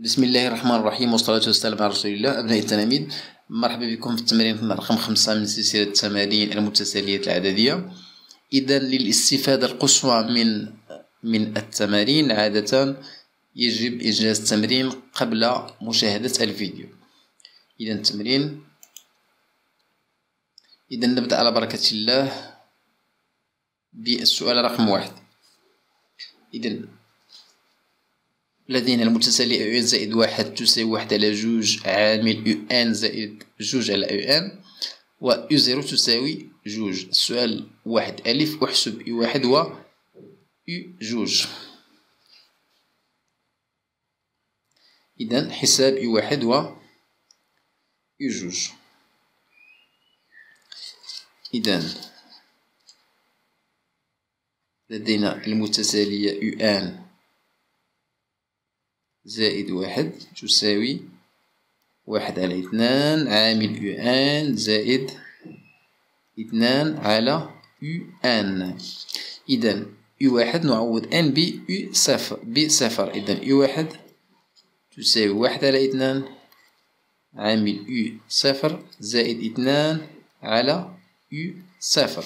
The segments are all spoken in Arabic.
بسم الله الرحمن الرحيم والصلاة والسلام على رسول الله أبناء التلاميذ مرحبا بكم في التمرين رقم خمسة من سلسلة التمارين المتتالية العددية إذا للاستفادة القصوى من من التمارين عادة يجب إنجاز التمرين قبل مشاهدة الفيديو إذا التمرين إذا نبدأ على بركة الله بالسؤال رقم واحد إذا لدينا المتسلي أو إن زائد واحد تساوي واحد على جوج عامل أو إن زائد جوج على أو إن و أو زيرو تساوي جوج السؤال واحد ألف أحسب أو واحد و أو جوج إذن حساب أو واحد و أو جوج إذن لدينا المتسالية أو إن زائد واحد تساوي واحد على اثنان عامل يو ان زائد اثنان على يو ان إذا يو واحد نعوض ان بي يو صفر صفر إذا يو واحد تساوي واحد على اثنان عامل يو صفر زائد اثنان على يو صفر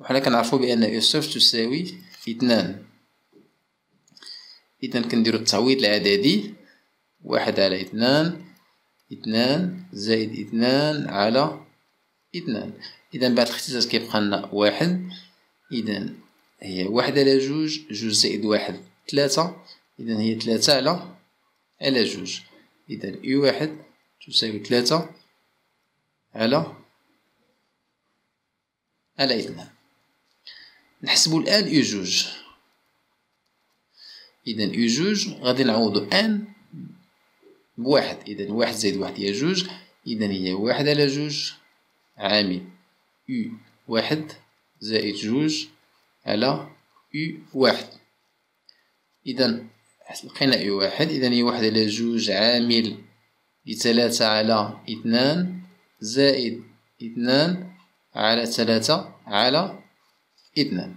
وحنا كنعرفو بأن يو صفر تساوي اثنان اذا كنديرو التعويض العددي واحد على اثنان اثنان زائد اثنان على اثنان اذا بعد الاختزاز كيبقى لنا واحد اذا هي واحد على جوج جوج زائد واحد ثلاثة اذا هي ثلاثة على على جوج اذا اي واحد تساوي ثلاثة على على اثنان نحسبو الان اي جوج إذا او جوج غادي نعوضو أن بواحد إذا واحد زائد واحد هي جوج إذا هي واحد على جوج عامل او واحد زائد جوج على او واحد إذا لقينا او واحد إذا هي واحد على جوج عامل لتلاتة على اثنان زائد اثنان على ثلاثة على اثنان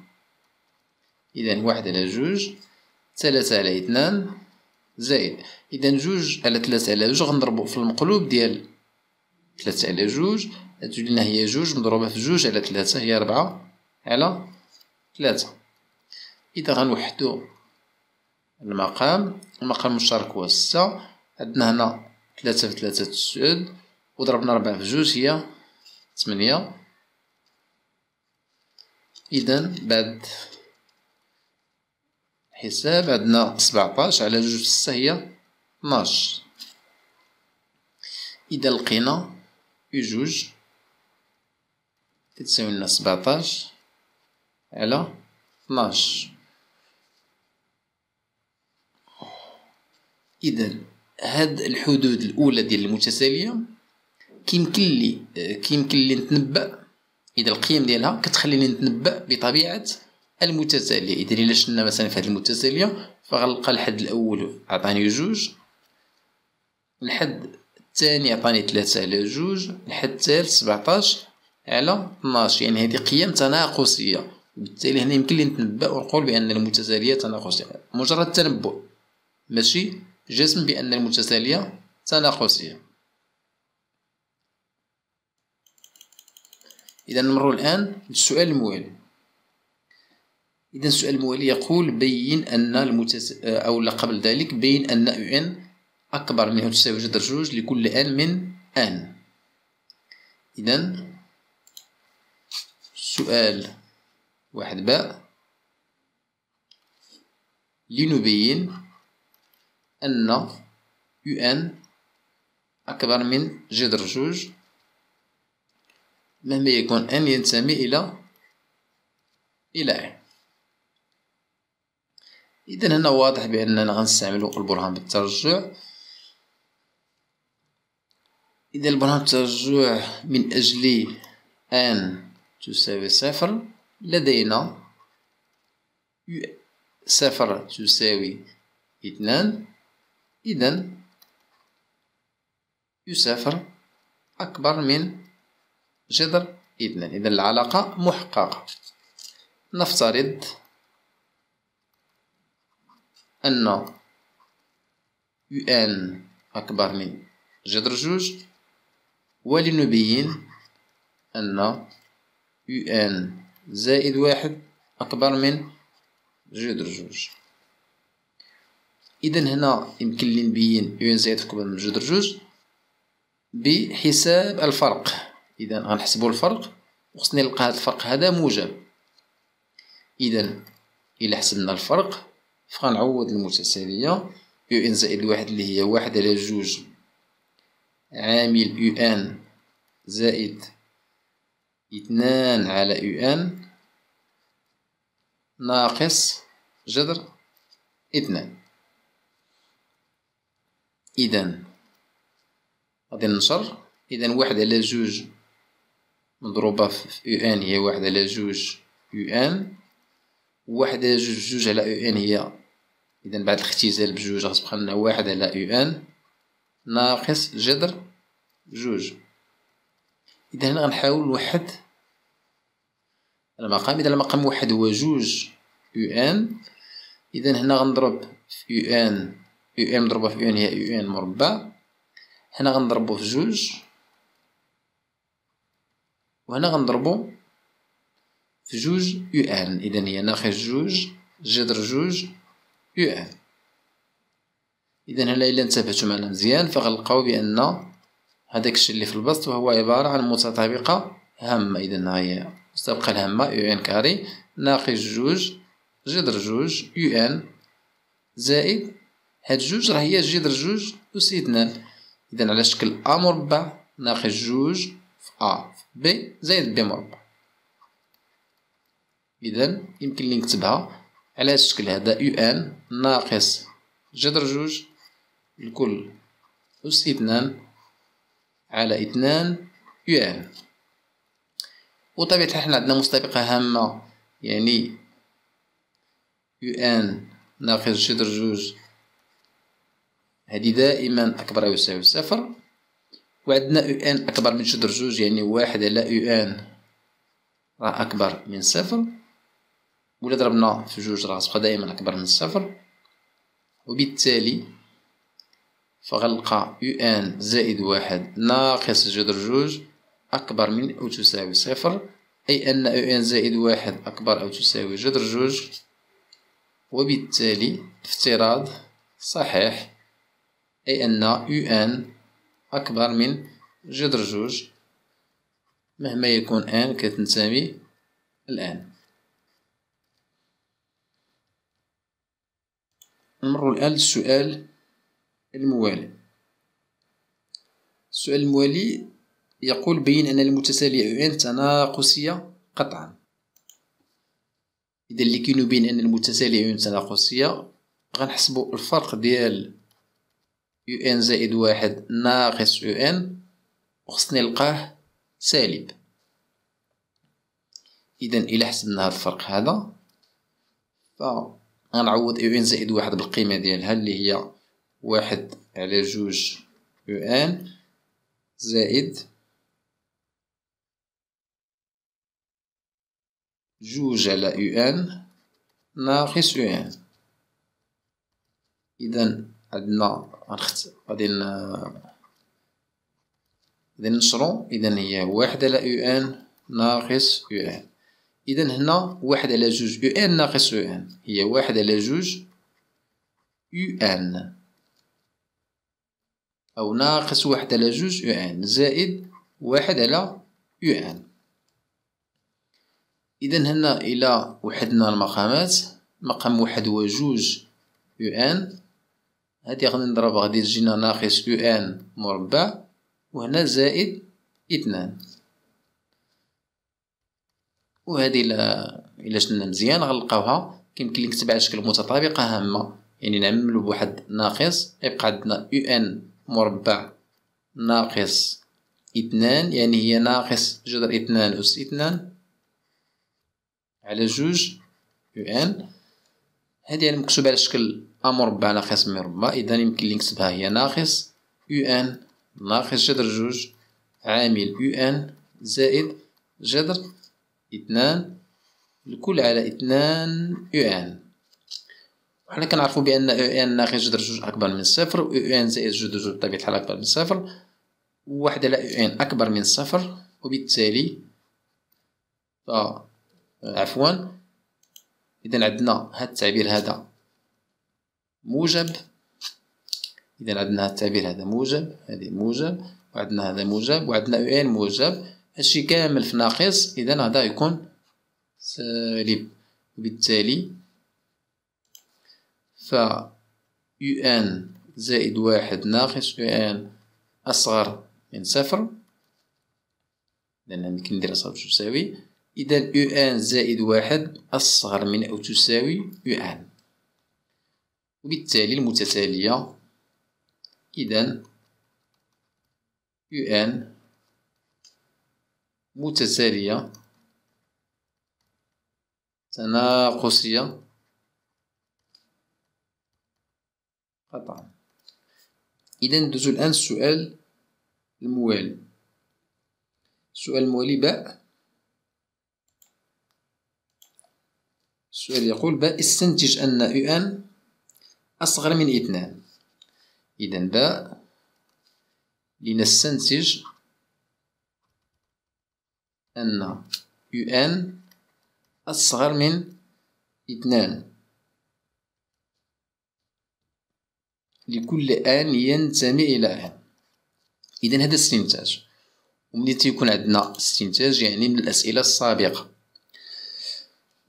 إذا واحد على جوج ثلاثة على اثنان زائد إذا جوج على ثلاثة على جوج غنضربو في المقلوب ديال ثلاثة على جوج غتجي لنا هي جوج مضروبة في جوج على ثلاثة هي ربعة على ثلاثة إذا غنوحدو المقام المقام المشترك هو ستة عندنا هنا ثلاثة في ثلاثة تسعود وضربنا ربعة في جوج هي ثمانية إذا بعد حساب عندنا 17 على جوج في هي 12 اذا لقينا جوج كتساوي لنا 17 على 12 اذا هاد الحدود الاولى ديال المتتاليه كيمكن لي آه، كيمكن لي نتنبأ اذا القيم ديالها كتخليني نتنبأ بطبيعه المتتاليه اذا الا شلنا مثلا في هذه المتتاليه فغنلقى الحد الاول عطاني جوج الحد الثاني عطاني ثلاثة على جوج الحد الثالث سبعتاش على 12 يعني هذه قيم تناقصيه وبالتالي هنا يمكن لي نتنبأ ونقول بأن المتتالية تناقصية مجرد تنبؤ ماشي جسم بأن المتتالية تناقصية إذا نمر الآن للسؤال الموالي إذا السؤال الموالي يقول بين أن المتس... آه، أو قبل ذلك بين أن يو إن أكبر من تساوي جذر جوج لكل أن من أن إذا سؤال واحد باء لنبين أن يو أن أكبر من جذر جوج مهما يكون أن ينتمي إلى إلى اذا هنا واضح باننا غنستعملو البرهان بالترجع اذا البرهان بالترجع من اجل ان تساوي صفر لدينا صفر تساوي اثنان اذا يسافر اكبر من جذر اثنان اذا العلاقه محققه نفترض أن يو ان أكبر من جذر جوج ولنبين أن يو ان زائد واحد أكبر من جذر جوج إذا هنا يمكن لي نبين يو ان زائد أكبر من جذر جوج بحساب الفرق إذا غنحسبو الفرق وخصني نلقى هاد الفرق هذا موجب إذا الى حسبنا الفرق فغنعوض غنعوض المتساوية يو ان زائد واحد اللي هي واحد على جوج عامل يو ان زائد اثنان على يو ان ناقص جذر اثنان إذا غادي ننشر إذا واحد على جوج مضروبة في يو ان هي واحد على جوج يو ان واحد على جوج جوج على يو ان هي إذا بعد الاختزال بجوج غتبقى لنا واحد على يو ان ناقص جذر جوج إذا هنا غنحاول نوحد المقام إذا المقام واحد هو جوج يو ان إذا هنا غنضرب في يو ان يو ان مضروبة في يو ان هي يو ان مربع هنا غنضربو في جوج وهنا غنضربو في جوج يو ان إذا هي ناقص جوج جذر جوج يو ان اذا هلا الا انتبهتو معنا مزيان فغنلقاو بان هذاك الشيء اللي في البسط وهو عباره عن متطابقه هامه اذا هي مستبقه الهامه يو ان كاري ناقص جوج جذر جوج يو ان زائد هاد جوج راه هي جذر جوج أس اثنان إذا على شكل أ مربع ناقص جوج في أ في بي زائد بي مربع إذا يمكن لي نكتبها على الشكل هذا يو ان ناقص جذر جوج الكل أس اثنان على اثنان يو ان وطبيعة الحال حنا عندنا مستبقة هامة يعني يو ان ناقص جذر جوج هذه دائما أكبر أو يساوي صفر وعندنا يو ان أكبر من جذر جوج يعني واحد على يو ان راه أكبر من صفر ولا ضربنا في جوج راس بقى دائما أكبر من الصفر وبالتالي فغنلقى يو ان زائد واحد ناقص جذر جوج أكبر من أو تساوي صفر أي أن يو ان زائد واحد أكبر أو تساوي جذر جوج وبالتالي افتراض صحيح أي أن يو ان أكبر من جذر جوج مهما يكون ان كتنتمي الآن نمر الآن للسؤال الموالي السؤال الموالي يقول بين أن المتسالي أن تناقصية قطعا إذا اللي كينو بين أن المتسالي أن تناقصية غنحسبو الفرق ديال يو ان زائد واحد ناقص يو ان وخصني نلقاه سالب إذا إلا حسبنا هاد الفرق هذا ف غنعوض او ان زائد واحد بالقيمة ديالها اللي هي واحد على جوج او ان زائد جوج على او ان ناقص او ان إذا عندنا غادي غادي نشرو إذا هي واحد على او ان ناقص او ان إذن هنا واحد على جوج يو ان ناقص يو ان هي واحد على جوج يو ان او ناقص واحد على جوج يو ان زائد واحد على يو ان إذن هنا الى وحدنا المقامات مقام واحد هو جوج يو ان هادي غادي نضربها غادي تجينا ناقص يو ان مربع وهنا زائد اثنان وهذه الا الا شلنا مزيان غنلقاوها كيمكن نكتبها تبع شكل متطابقه هامه يعني نعملو بواحد ناقص يبقى عندنا يو ان مربع ناقص اثنان يعني هي ناقص جذر اثنان أس اثنان على جوج يو ان هذه يعني مكتوبة على شكل أ مربع ناقص مربع إذا يمكن لي نكتبها هي ناقص يو ان ناقص جذر جوج عامل يو ان زائد جذر اثنان الكل على اثنان يو ان وحنا كنعرفو بان يو ان ناقص جذر جوج اكبر من صفر و يو ان زائد جذر جوج بطبيعه الحال اكبر من صفر وواحد على يو ان اكبر من صفر وبالتالي ف آه، عفوا اذا عندنا هاد التعبير هذا موجب اذا عندنا هاد التعبير هذا موجب هذه موجب وعندنا هذا موجب وعندنا يو ان موجب هادشي كامل في ناقص اذا هذا يكون سالب وبالتالي ف يو ان زائد واحد ناقص يو ان اصغر من صفر لان يمكن كندير اصغر تساوي اذا يو ان زائد واحد اصغر من او تساوي يو ان وبالتالي المتتاليه اذا يو ان متتالية تناقصية قطعا إذا ندوزو الآن السؤال الموالي السؤال الموالي باء السؤال يقول باء استنتج أن أو أن أصغر من اثنان إذا باء لنستنتج أن يو ان أصغر من اثنان لكل ان ينتمي إلى ان إذا هذا استنتاج ومنين تيكون عندنا استنتاج يعني من الأسئلة السابقة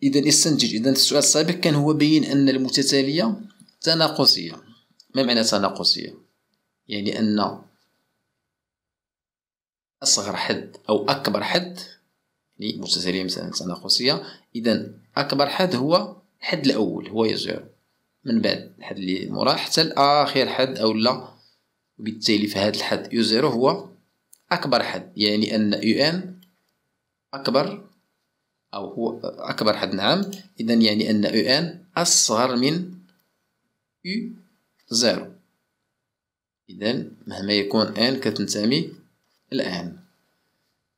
إذا استنتج إذا السؤال السابق كان هو بين أن المتتالية تناقصية ما معنى تناقصية يعني أن أصغر حد أو أكبر حد لمستسلم سنة خصوصية إذا أكبر حد هو الحد الأول هو زيرو من بعد الحد اللي موراه حتى لآخر حد أو لا وبالتالي هذا الحد يو زيرو هو أكبر حد يعني أن يو إن أكبر أو هو أكبر حد نعم إذا يعني أن يو إن أصغر من يو زيرو إذا مهما يكون إن كتنتمي الآن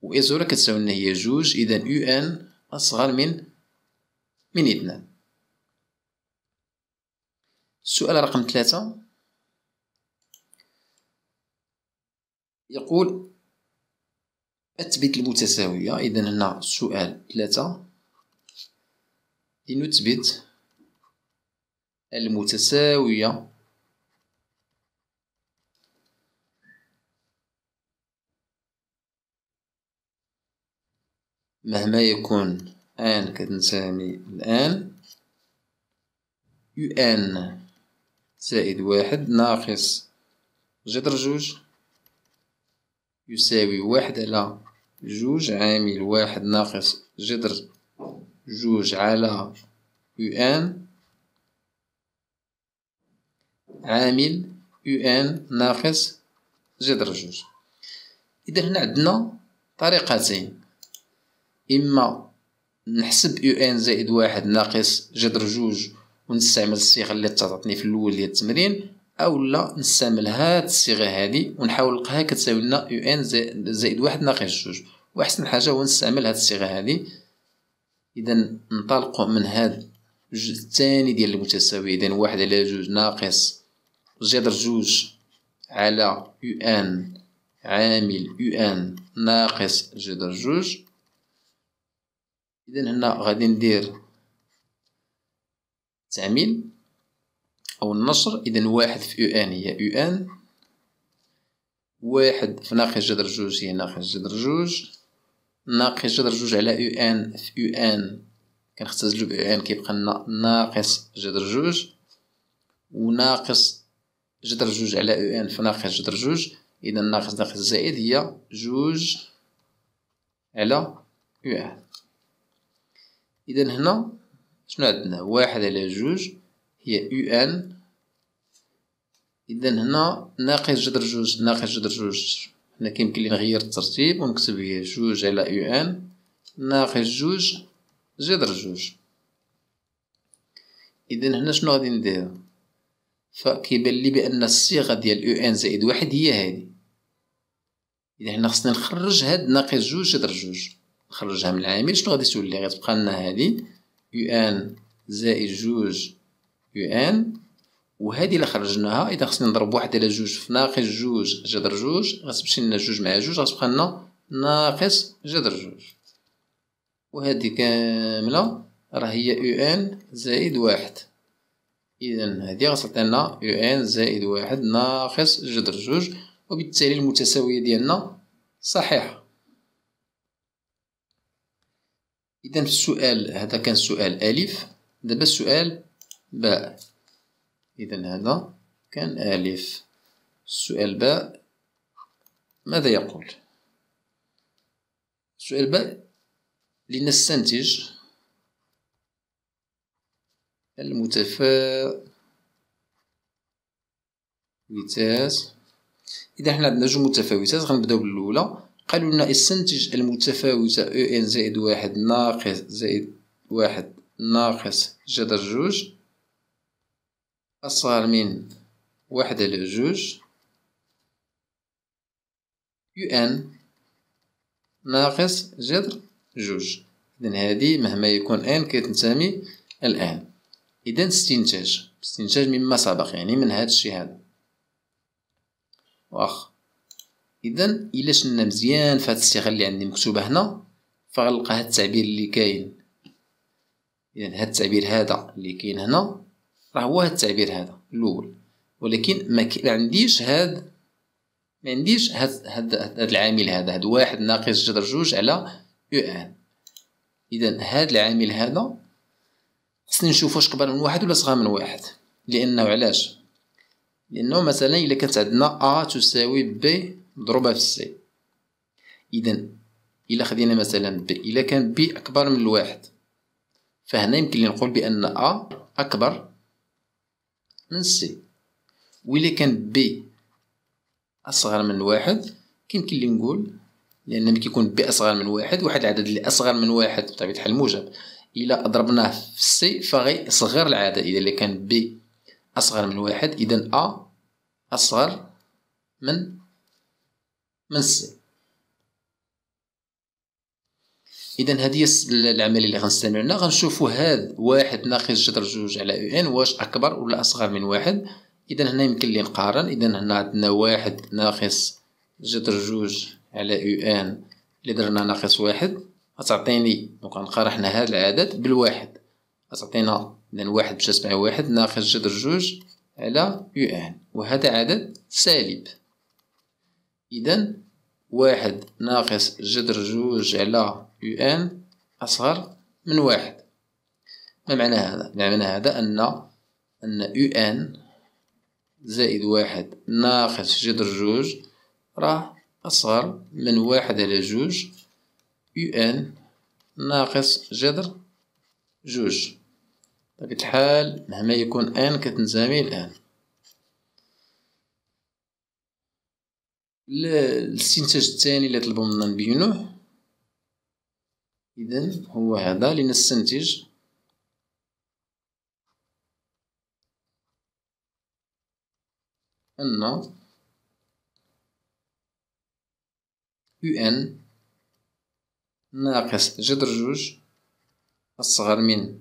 وإزورة كتساوي لنا هي جوج إذا يو أن أصغر من من اثنان السؤال رقم ثلاثة يقول أثبت المتساوية إذا هنا السؤال ثلاثة لنثبت المتساوية مهما يكون ان كتنتمي الان يو ان زائد واحد ناقص جذر جوج يساوي واحد على جوج عامل واحد ناقص جذر جوج على يو ان عامل يو ان ناقص جذر جوج إذا هنا عندنا طريقتين اما نحسب يو ان زائد واحد ناقص جذر جوج ونستعمل الصيغه اللي تعطتني في الاول ديال التمرين او لا نستعمل هاد الصيغه هادي ونحاول نلقاها كتساوي لنا يو ان زائد واحد ناقص جوج واحسن حاجه هو نستعمل هاد الصيغه هادي اذا ننطلق من هاد الجزء الثاني ديال المتساوي اذا واحد على جوج ناقص جذر جوج على يو ان عامل يو ان ناقص جذر جوج إذا هنا غادي ندير تعميل أو النشر إذا واحد في يو أن هي يو أن واحد في ناقص جذر جوج هي ناقص جذر جوج ناقص جذر جوج على يو أن في يو أن كنختزلو بيو أن كيبقى لنا ناقص جذر جوج وناقص جذر جوج على يو أن في ناقص جذر جوج إذا ناقص ناقص زائد هي جوج على يو أن إذا هنا شنو عندنا واحد على جوج هي يو ان إذا هنا ناقص جذر جوج ناقص جذر جوج هنا كيمكن لي نغير الترتيب ونكتب هي جوج على يو ان ناقص جوج جذر جوج إذا هنا شنو غادي ندير فكيبان لي بأن الصيغة ديال يو ان زائد واحد هي هادي إذا هنا خصنا نخرج هاد ناقص جوج جذر جوج خرجها من العامل شنو غادي تولي غتبقى لنا هذه يو ان زائد جوج يو ان وهذه الا خرجناها اذا خصني نضرب واحد على جوج في ناقص جوج جذر جوج غتمشي لنا جوج مع جوج غتبقى لنا ناقص جذر جوج وهذه كامله راه هي يو ان زائد واحد اذا هذه غتعطي لنا يو ان زائد واحد ناقص جذر جوج وبالتالي المتساويه ديالنا صحيحه اذا السؤال هذا كان سؤال الف دابا السؤال باء اذا هذا كان الف السؤال باء ماذا يقول السؤال باء لنستنتج المتفاوتات اذا حنا عندنا جوج متفاوتات غنبداو بالاولى قالوا لنا استنتج المتفاوتة او ان زائد واحد ناقص زائد واحد ناقص جذر جوج أصغر من واحد على جوج يو ان ناقص جذر جوج إذن هذه مهما يكون ان كتنتمي الآن إذا استنتاج استنتاج مما سبق يعني من هذا الشيء هذا واخ اذا الا شلنا مزيان فهاد الصيغه اللي عندي مكتوبه هنا فغنلقى هاد التعبير اللي كاين اذا هاد التعبير هذا اللي كاين هنا راه هو هاد التعبير هذا الاول ولكن ما عنديش هاد ما عنديش هاد هاد, هاد العامل هذا هاد واحد ناقص جذر جوج على يو ان اذا هاد العامل هذا خصني نشوف واش كبر من واحد ولا صغار من واحد لانه علاش لانه مثلا الا كانت عندنا ا تساوي بي مضروبه في السي اذا الا خدينا مثلا ب الا كان ب اكبر من الواحد فهنا يمكن لي نقول بان ا اكبر من سي وإلا كان بي أصغر من واحد كيمكن لي نقول لأن ملي كيكون بي أصغر من واحد واحد العدد اللي أصغر من واحد بطبيعة الحال موجب إلا ضربناه في سي فغي صغر العدد إذا كان بي أصغر من واحد إذا أ أصغر من من السن اذا هذه العمليه اللي غنستعملوا هنا غنشوفوا هذا واحد ناقص جذر جوج على يو ان واش اكبر ولا اصغر من واحد اذا هنا يمكن لي نقارن اذا هنا عندنا واحد ناقص جذر جوج على يو ان اللي درنا ناقص واحد غتعطيني دونك حنا هذا العدد بالواحد غتعطينا اذا واحد بجات مع واحد ناقص جذر جوج على يو ان وهذا عدد سالب إذا واحد ناقص جذر جوج على يو ان أصغر من واحد ما معنى هذا؟ معنى هذا أن أن يو ان زائد واحد ناقص جذر جوج راه أصغر من واحد على جوج يو ان ناقص جذر جوج بطبيعة الحال مهما يكون ان كتنزامي الان الاستنتاج الثاني اللي طلبوا منا نبينوه اذا هو هذا لنستنتج أن UN ناقص جذر جوج أصغر من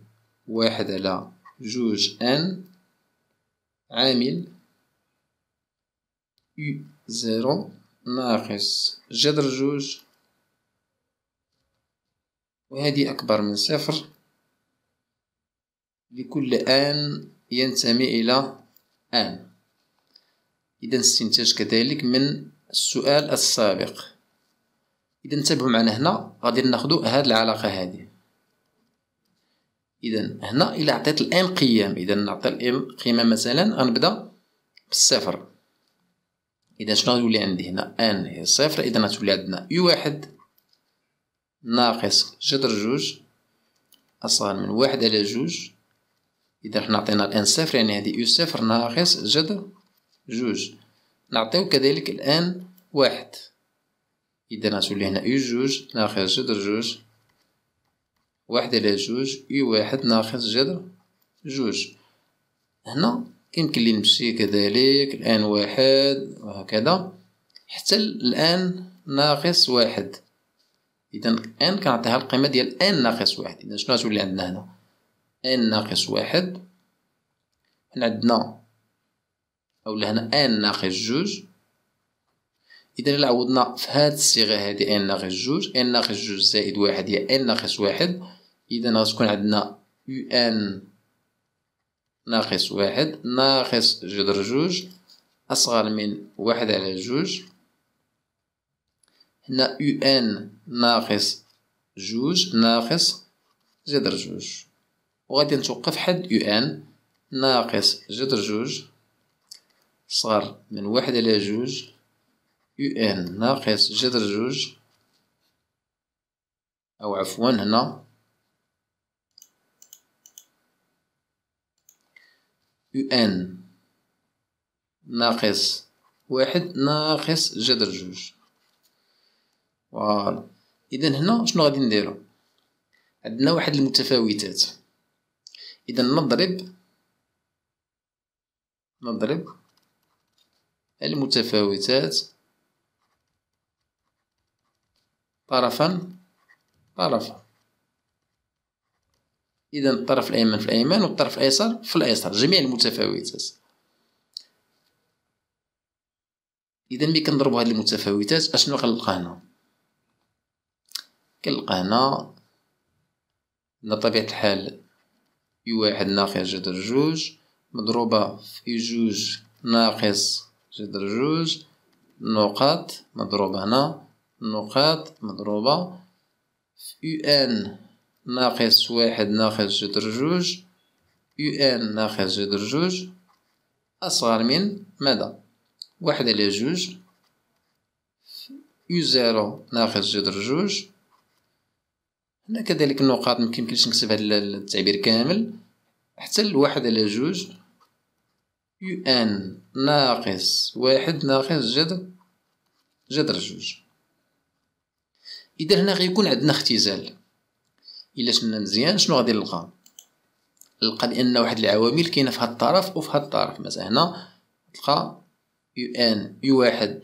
واحد على جوج N عامل زيرو ناقص جذر جوج وهذه أكبر من صفر لكل آن ينتمي إلى آن إذا استنتاج كذلك من السؤال السابق إذا انتبهوا معنا هنا غادي ناخدو هاد العلاقة هذه إذا هنا إلا عطيت الإم قيم إذا نعطي الإم قيمة مثلا غنبدا بالصفر إذا شنو غيولي عندي هنا أن هي صفر إذا غتولي عندنا يو واحد ناقص جذر جوج أصغر من واحد على جوج إذا حنا عطينا الآن صفر يعني هذه يو صفر ناقص جذر جوج نعطيو كذلك الآن واحد إذا غتولي هنا يو جوج ناقص جذر جوج واحد على جوج يو واحد ناقص جذر جوج هنا يمكن لي نمشي كذلك الآن واحد وهكذا حتى الآن ناقص واحد إذا الآن كنعطيها القيمة ديال آن ناقص واحد إذا شنو غتولي عندنا هنا آن ناقص واحد هنا عندنا أولا هنا آن ناقص جوج إذا إلا عوضنا في هذه الصيغة هذه آن ناقص جوج آن ناقص جوج زائد واحد هي آن ناقص واحد إذا غتكون عندنا يو آن ناقص واحد ناقص جذر جوج أصغر من واحد على جوج هنا يو ان ناقص جوج ناقص جذر جوج وغادي نتوقف حد يو ان ناقص جذر جوج صغر من واحد على جوج يو ان ناقص جذر جوج أو عفوا هنا ان ناقص واحد ناقص جذر جوج فوالا اذا هنا شنو غادي نديرو عندنا واحد المتفاوتات اذا نضرب نضرب المتفاوتات طرفا طرفا اذا الطرف الايمن في الايمن والطرف الايسر في الايسر جميع المتفاوتات اذا ملي كنضربوا هاد المتفاوتات اشنو غنلقى هنا كنلقى هنا نطبيعة الحال اي واحد ناقص جذر جوج مضروبه في جوج ناقص جذر جوج نقاط مضروبه هنا نقاط مضروبه في ان ناقص واحد ناقص جدر جوج يو ان ناقص جدر جوج أصغر من مدى واحد على جوج يو زيرو ناقص جدر جوج هنا كذلك النقاط مكيمكنش نكتب هاد التعبير كامل حتى الواحد على جوج يو ان ناقص واحد ناقص جدر جدر جوج إذا هنا غيكون عندنا اختزال الا شفنا مزيان شنو غادي نلقى نلقى بان واحد العوامل كاينه في هاد الطرف وفي هاد الطرف مثلا هنا تلقى يو ان يو واحد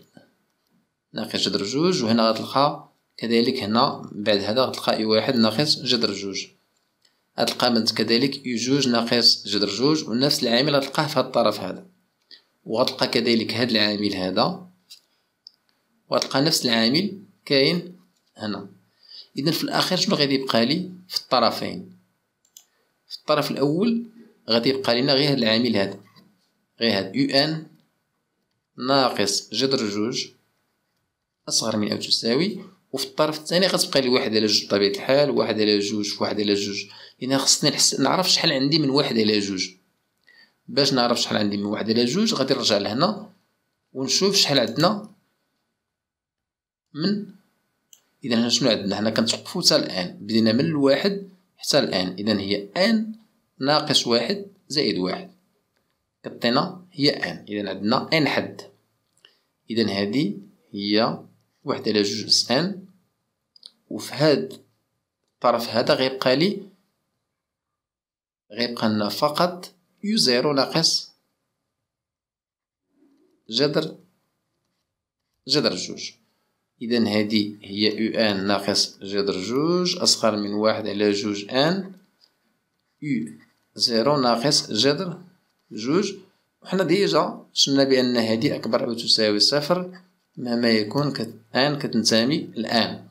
ناقص جذر جوج وهنا غتلقى كذلك هنا بعد هذا غتلقى يو واحد ناقص جذر جوج هاد القامت كذلك يو جوج ناقص جذر جوج ونفس العامل غتلقاه في هاد الطرف هذا وغتلقى كذلك هاد العامل هذا وغتلقى نفس العامل كاين هنا اذا في الاخير شنو غادي يبقى لي في الطرفين في الطرف الاول غادي يبقى لنا غير هاد العامل هذا غير هاد يو ان ناقص جذر جوج اصغر من او تساوي وفي الطرف الثاني غتبقى لي واحد على جوج بطبيعه الحال واحد على جوج في واحد على جوج اذا خصني نحس نعرف شحال عندي من واحد على جوج باش نعرف شحال عندي من واحد على جوج غادي نرجع لهنا ونشوف شحال عندنا من اذا هنا شنو عندنا هنا كنتوقفوا حتى الان بدينا من الواحد حتى الان اذا هي ان ناقص واحد زائد واحد كتعطينا هي ان اذا عندنا ان حد اذا هذه هي واحد على جوج اس ان وفي هاد الطرف هذا غيبقى لي غيبقى لنا فقط يو زيرو ناقص جذر جذر جوج إذا هذه هي أو أن ناقص جذر جوج أصغر من واحد على جوج أن أو زيرو ناقص جذر جوج وحنا ديجا شلنا بأن هذه أكبر أو تساوي صفر مهما يكون كت... أن كتنتمي الآن